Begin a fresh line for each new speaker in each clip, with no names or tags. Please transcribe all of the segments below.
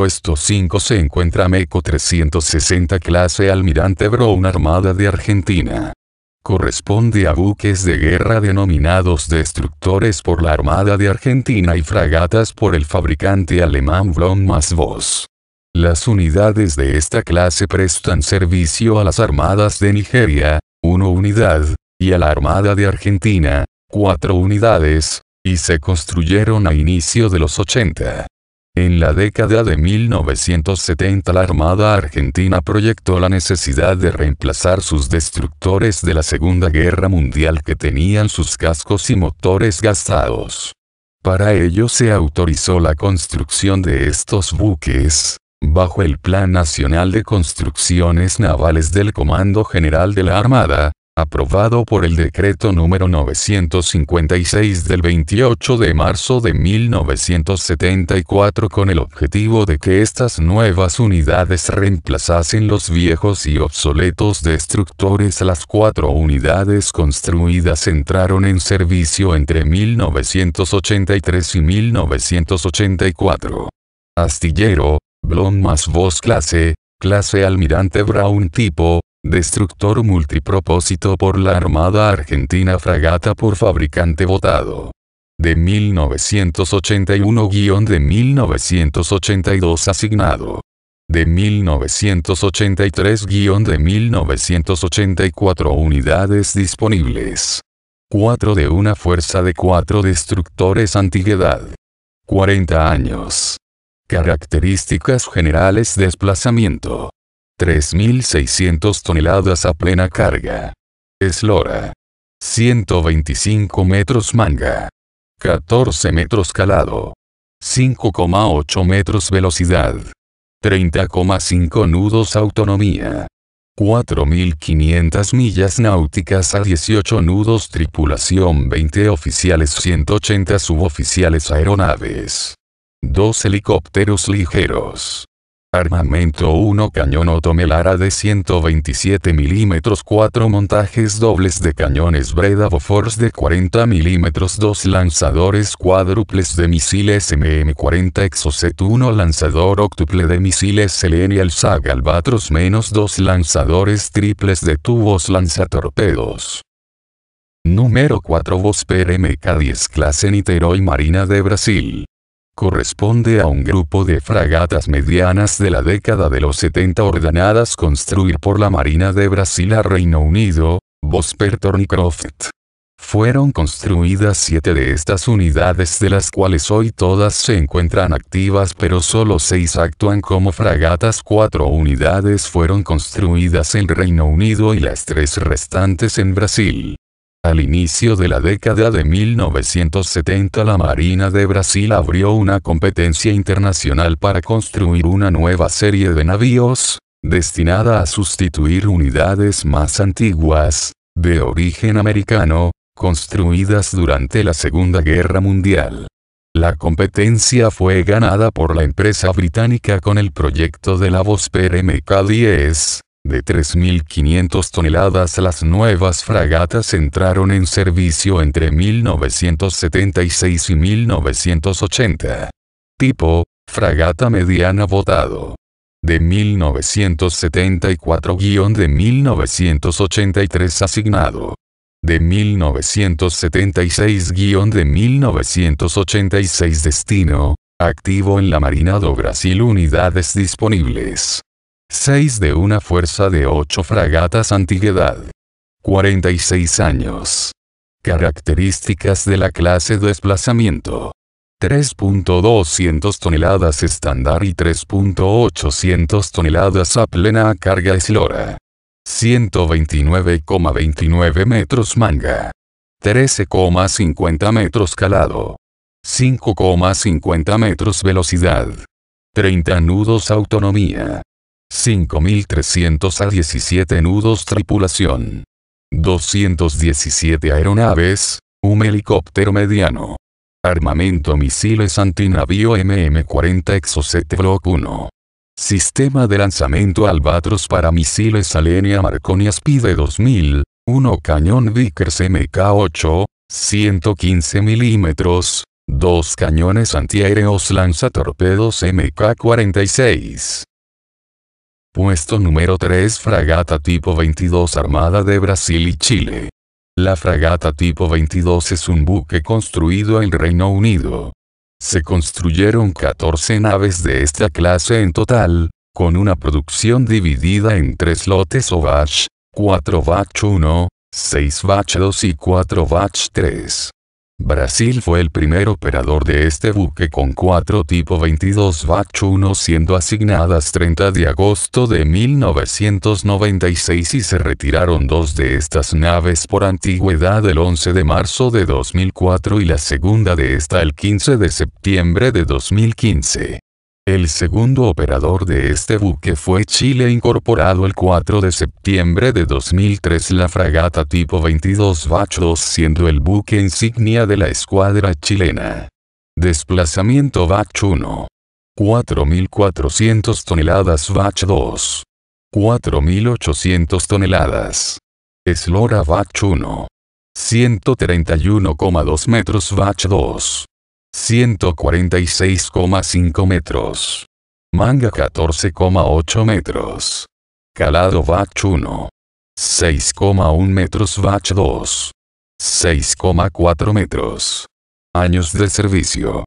puesto 5 se encuentra Meco 360 clase Almirante Brown Armada de Argentina. Corresponde a buques de guerra denominados destructores por la Armada de Argentina y fragatas por el fabricante alemán Brown más Las unidades de esta clase prestan servicio a las armadas de Nigeria, 1 unidad, y a la Armada de Argentina, 4 unidades, y se construyeron a inicio de los 80. En la década de 1970 la Armada Argentina proyectó la necesidad de reemplazar sus destructores de la Segunda Guerra Mundial que tenían sus cascos y motores gastados. Para ello se autorizó la construcción de estos buques, bajo el Plan Nacional de Construcciones Navales del Comando General de la Armada, aprobado por el decreto número 956 del 28 de marzo de 1974 con el objetivo de que estas nuevas unidades reemplazasen los viejos y obsoletos destructores. Las cuatro unidades construidas entraron en servicio entre 1983 y 1984. Astillero, Blom más Voz clase, clase Almirante Brown tipo, Destructor multipropósito por la Armada Argentina Fragata por fabricante votado. De 1981 1982 asignado. De 1983 1984 unidades disponibles. 4 de una fuerza de 4 destructores antigüedad. 40 años. Características generales Desplazamiento. 3.600 toneladas a plena carga. Eslora. 125 metros manga. 14 metros calado. 5,8 metros velocidad. 30,5 nudos autonomía. 4.500 millas náuticas a 18 nudos tripulación 20 oficiales 180 suboficiales aeronaves. 2 helicópteros ligeros. Armamento 1 Cañón Otomelara de 127 mm 4 Montajes dobles de cañones Breda Bofors de 40 mm 2 Lanzadores cuádruples de misiles MM40 Exocet 1 Lanzador octuple de misiles Selenial Sag Albatros menos 2 Lanzadores triples de tubos lanzatorpedos Número 4 Vosper MK-10 clase Niterói Marina de Brasil corresponde a un grupo de fragatas medianas de la década de los 70 ordenadas construir por la Marina de Brasil a Reino Unido, Bosper y Fueron construidas siete de estas unidades de las cuales hoy todas se encuentran activas pero solo seis actúan como fragatas. Cuatro unidades fueron construidas en Reino Unido y las tres restantes en Brasil. Al inicio de la década de 1970 la Marina de Brasil abrió una competencia internacional para construir una nueva serie de navíos, destinada a sustituir unidades más antiguas, de origen americano, construidas durante la Segunda Guerra Mundial. La competencia fue ganada por la empresa británica con el proyecto de la Vosper MK-10, de 3.500 toneladas las nuevas fragatas entraron en servicio entre 1976 y 1980. Tipo, fragata mediana votado. De 1974-de 1983 asignado. De 1976 1986 destino, activo en la Marina do Brasil unidades disponibles. 6 de una fuerza de 8 fragatas antigüedad. 46 años. Características de la clase desplazamiento. 3.200 toneladas estándar y 3.800 toneladas a plena carga eslora. 129,29 metros manga. 13,50 metros calado. 5,50 metros velocidad. 30 nudos autonomía. 5.300 a 17 nudos tripulación. 217 aeronaves, un helicóptero mediano. Armamento misiles antinavío MM-40 Exocet Block 1. Sistema de lanzamiento Albatros para misiles Alenia Marconi Aspide 2000, 1 cañón Vickers MK8, 115 milímetros, 2 cañones antiaéreos lanzatorpedos MK46. Puesto número 3 Fragata tipo 22 Armada de Brasil y Chile. La fragata tipo 22 es un buque construido en Reino Unido. Se construyeron 14 naves de esta clase en total, con una producción dividida en tres lotes o batch, 4 batch 1, 6 batch 2 y 4 batch 3. Brasil fue el primer operador de este buque con cuatro tipo 22 Batch 1 siendo asignadas 30 de agosto de 1996 y se retiraron dos de estas naves por antigüedad el 11 de marzo de 2004 y la segunda de esta el 15 de septiembre de 2015. El segundo operador de este buque fue Chile incorporado el 4 de septiembre de 2003 la fragata tipo 22 Batch 2 siendo el buque insignia de la escuadra chilena. Desplazamiento Bach 1. 4.400 toneladas Bach 2. 4.800 toneladas. Eslora Batch 1. 131,2 metros Bach 2. 146,5 metros. Manga 14,8 metros. Calado Batch 1. 6,1 metros Batch 2. 6,4 metros. Años de servicio.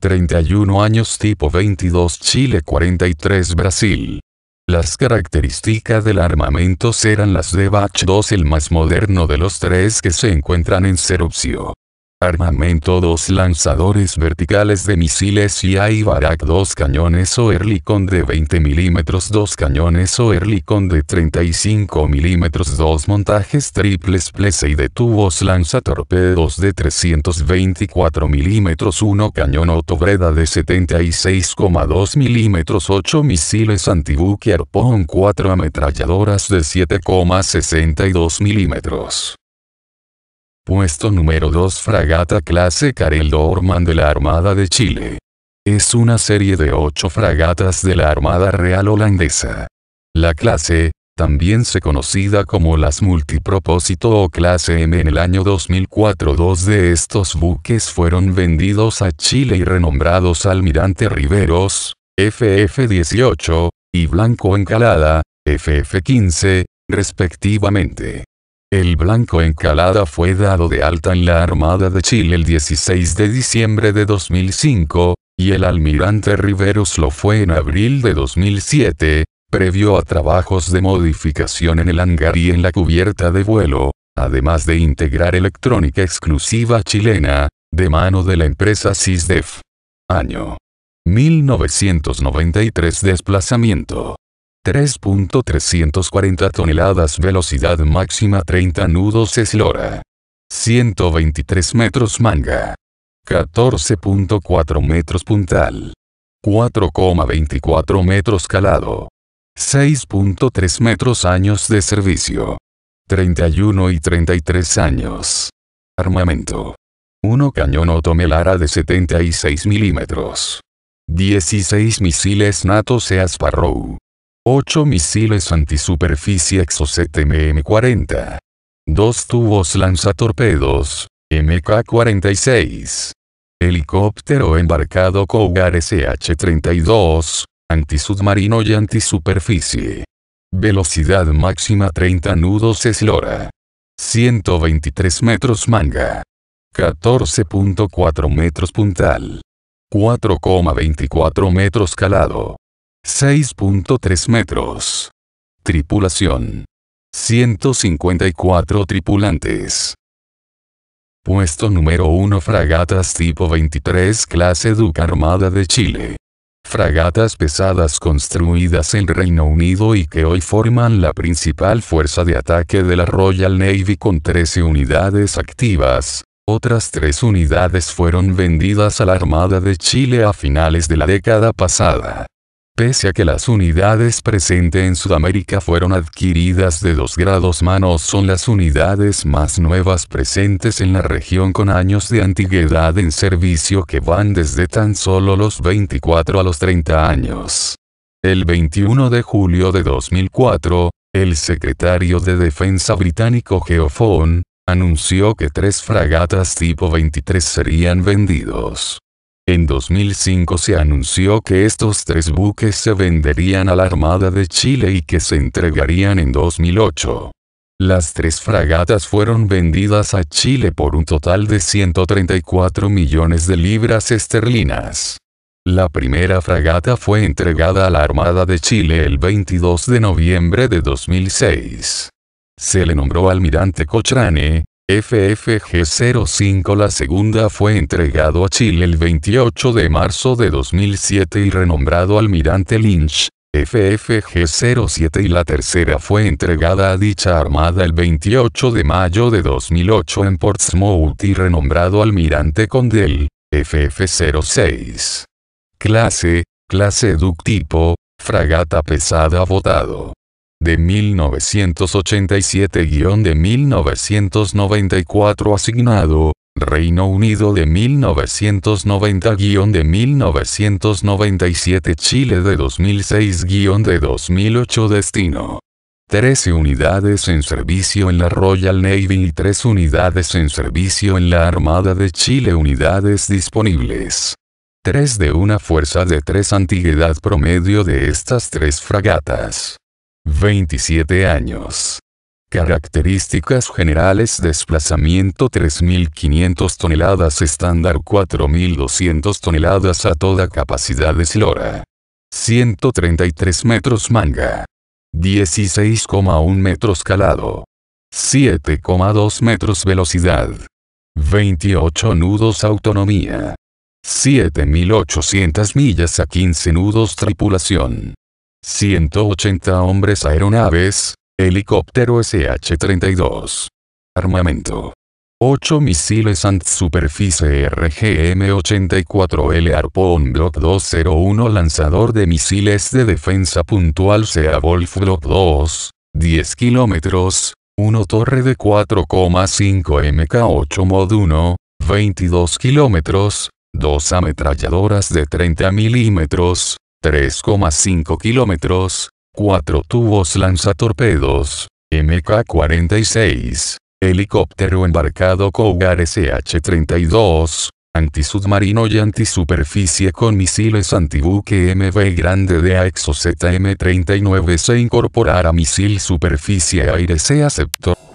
31 años tipo 22 Chile 43 Brasil. Las características del armamento serán las de Batch 2 el más moderno de los tres que se encuentran en Serupcio. Armamento 2 lanzadores verticales de misiles y barak dos cañones Oerlikon de 20 mm 2 cañones Oerlikon de 35 mm 2 montajes triples y de tubos lanzatorpedos de 324 mm 1 cañón breda de 76,2 mm 8 misiles antibuque Arpón 4 ametralladoras de 7,62 mm Puesto número 2 Fragata clase Karel Dorman de la Armada de Chile. Es una serie de ocho fragatas de la Armada Real Holandesa. La clase, también se conocida como las multipropósito o clase M en el año 2004 dos de estos buques fueron vendidos a Chile y renombrados Almirante Riveros, FF-18, y Blanco Encalada, FF-15, respectivamente. El Blanco Encalada fue dado de alta en la Armada de Chile el 16 de diciembre de 2005, y el almirante Riveros lo fue en abril de 2007, previo a trabajos de modificación en el hangar y en la cubierta de vuelo, además de integrar electrónica exclusiva chilena, de mano de la empresa CISDEF. Año 1993 Desplazamiento 3.340 toneladas velocidad máxima 30 nudos eslora. 123 metros manga. 14.4 metros puntal. 4,24 metros calado. 6.3 metros años de servicio. 31 y 33 años. Armamento. 1 cañón Otomelara de 76 milímetros. 16 misiles NATO Seas Sparrow. 8 misiles antisuperficie Exocet MM-40. 2 tubos lanzatorpedos, MK-46. Helicóptero embarcado Cougar SH-32, antisubmarino y antisuperficie. Velocidad máxima 30 nudos eslora. 123 metros manga. 14.4 metros puntal. 4,24 metros calado. 6.3 metros. Tripulación. 154 tripulantes. Puesto número 1 Fragatas tipo 23 clase Duca Armada de Chile. Fragatas pesadas construidas en Reino Unido y que hoy forman la principal fuerza de ataque de la Royal Navy con 13 unidades activas. Otras tres unidades fueron vendidas a la Armada de Chile a finales de la década pasada pese a que las unidades presentes en Sudamérica fueron adquiridas de dos grados manos son las unidades más nuevas presentes en la región con años de antigüedad en servicio que van desde tan solo los 24 a los 30 años. El 21 de julio de 2004, el secretario de Defensa británico Geofón, anunció que tres fragatas tipo 23 serían vendidos. En 2005 se anunció que estos tres buques se venderían a la Armada de Chile y que se entregarían en 2008. Las tres fragatas fueron vendidas a Chile por un total de 134 millones de libras esterlinas. La primera fragata fue entregada a la Armada de Chile el 22 de noviembre de 2006. Se le nombró almirante Cochrane, FFG05 La segunda fue entregado a Chile el 28 de marzo de 2007 y renombrado Almirante Lynch. FFG-07 y la tercera fue entregada a dicha armada el 28 de mayo de 2008 en Portsmouth y renombrado Almirante Condell, FF-06. Clase, clase tipo fragata pesada votado de 1987-de 1994 asignado, Reino Unido de 1990-de 1997 Chile de 2006 2008 Destino. 13 unidades en servicio en la Royal Navy y 3 unidades en servicio en la Armada de Chile. Unidades disponibles. 3 de una fuerza de 3 antigüedad promedio de estas tres fragatas. 27 años. Características generales Desplazamiento 3.500 toneladas estándar 4.200 toneladas a toda capacidad eslora. 133 metros manga. 16,1 metros calado. 7,2 metros velocidad. 28 nudos autonomía. 7.800 millas a 15 nudos tripulación. 180 hombres aeronaves, helicóptero SH-32. Armamento. 8 misiles superficie RGM-84L Arpón Block 201 Lanzador de misiles de defensa puntual Sea Wolf Block 2, 10 kilómetros, 1 torre de 4,5 MK8 Mod 1, 22 kilómetros, 2 ametralladoras de 30 milímetros, 3,5 kilómetros, 4 tubos lanzatorpedos, MK-46, helicóptero embarcado Cougar SH-32, antisubmarino y antisuperficie con misiles antibuque MV grande de AXO ZM-39 se incorporará misil superficie aire se aceptó.